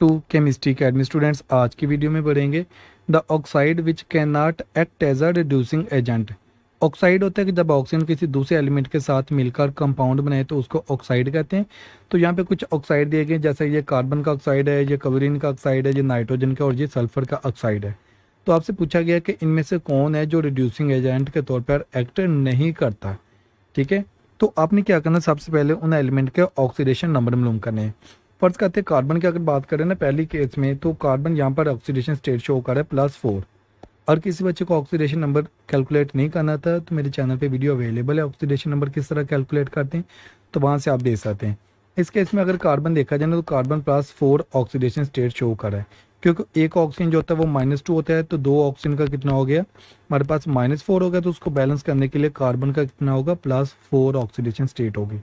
to chemistry academy students आज की video में पढ़ेंगे the oxide which can not act as a reducing agent oxide होता है कि जब ऑक्सीजन किसी दूसरे एलिमेंट के साथ मिलकर कंपाउंड बनाए तो उसको ऑक्साइड कहते हैं तो यहाँ पे कुछ ऑक्साइड दिए गए जैसे ये कार्बन का ऑक्साइड है ये कवरिन का ऑक्साइड है ये नाइट्रोजन का और ये सल्फर का ऑक्साइड है तो आपसे पूछा गया कि इनमें से कौन है जो रिड्यूसिंग एजेंट के तौर पर एक्ट नहीं करता ठीक है तो आपने क्या करना सबसे पहले उन एलिमेंट के ऑक्सीडेशन नंबर मालूम करने हैं फर्ज करते हैं कार्बन की अगर बात करें ना पहली केस में तो कार्बन यहाँ पर ऑक्सीडेशन स्टेट शो कर रहा है प्लस फोर और किसी बच्चे को ऑक्सीडेशन नंबर कैलकुलेट नहीं करना था तो मेरे चैनल पे वीडियो अवेलेबल है ऑक्सीडेशन नंबर किस तरह कैलकुलेट करते हैं तो वहाँ से आप देख सकते हैं इस केस में अगर कार्बन देखा जाए ना तो carbon plus four oxidation state show कर रहा है क्योंकि एक ऑक्सीजन जो होता है वो माइनस टू होता है तो दो ऑक्सीजन का कितना हो गया हमारे पास माइनस फोर हो गया तो उसको बैलेंस करने के लिए कार्बन का कितना होगा प्लस फोर ऑक्सीडेशन स्टेट होगी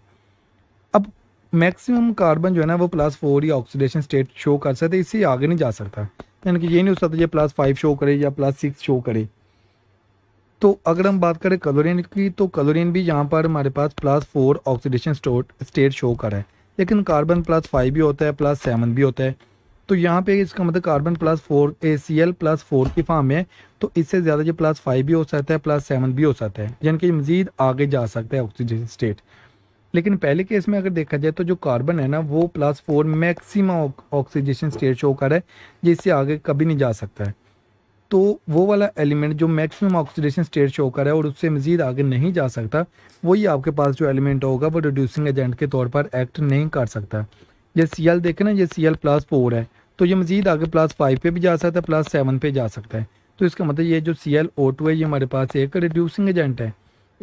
मैक्सिमम कार्बन जो है ना वो प्लस फोर या ऑक्सीडेशन स्टेट शो कर सकते इससे आगे नहीं जा सकता यानी कि ये नहीं हो सकता ये प्लस फाइव शो करे या प्लस सिक्स शो करे तो अगर हम बात करें कलोरिन की तो कलोरिन भी यहाँ पर हमारे पास plus four oxidation state show कर रहा है लेकिन कार्बन प्लस फाइव भी होता है प्लस सेवन भी होता है तो यहाँ पे इसका मतलब carbon plus four A C L plus four की फार्म है तो इससे ज़्यादा जो प्लस फाइव भी हो सकता है प्लस सेवन भी हो सकता है यानी कि मज़ीद आगे जा सकता है ऑक्सीजन स्टेट लेकिन पहले केस में अगर देखा जाए तो जो कार्बन है ना वो plus four maximum oxidation state show कर रहा है जिससे आगे कभी नहीं जा सकता है तो वो वाला एलिमेंट जो मैक्सिमम ऑक्सीडेशन स्टेट शो कर रहा है और उससे मजीद आगे नहीं जा सकता वही आपके पास जो एलिमेंट होगा वो रिड्यूसिंग एजेंट के तौर पर एक्ट नहीं कर सकता ये सी एल देखें ना ये सी एल प्लस फोर है तो ये मजीद आगे प्लस फाइव पे भी जा सकता है प्लस सेवन पे जा सकता है तो इसका मतलब ये जो सी एल ओ टू है ये हमारे पास एक रिड्यूसिंग एजेंट है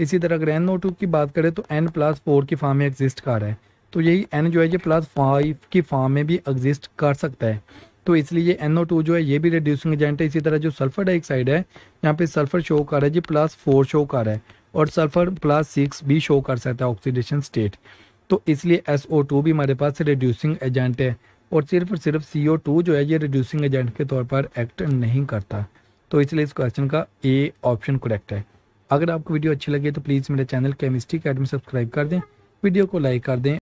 इसी तरह अगर एन ओ टू की बात करें तो एन प्लस फोर की फार्म में एग्जिस्ट कर रहा है तो यही एन जो है ये प्लस फाइव की फार्म में भी एग्जिस्ट कर सकता है तो इसलिए ये एन जो है ये भी रिड्यूसिंग एजेंट है इसी तरह जो सल्फर डाइऑक्साइड है यहाँ पे सल्फर शो कर रहा है जी प्लस फोर शो कर रहा है और सल्फर प्लस सिक्स भी शो कर सकता है ऑक्सीडेशन स्टेट तो इसलिए एस ओ टू भी हमारे पास रिड्यूसिंग एजेंट है और सिर्फ और सिर्फ सी ओ टू जो है ये रिड्यूसिंग एजेंट के तौर पर एक्ट नहीं करता तो इसलिए इस क्वेश्चन का ए ऑप्शन करेक्ट है अगर आपको वीडियो अच्छी लगे तो प्लीज़ मेरे चैनल केमिस्ट्री अकेडमी सब्सक्राइब कर दें वीडियो को लाइक कर दें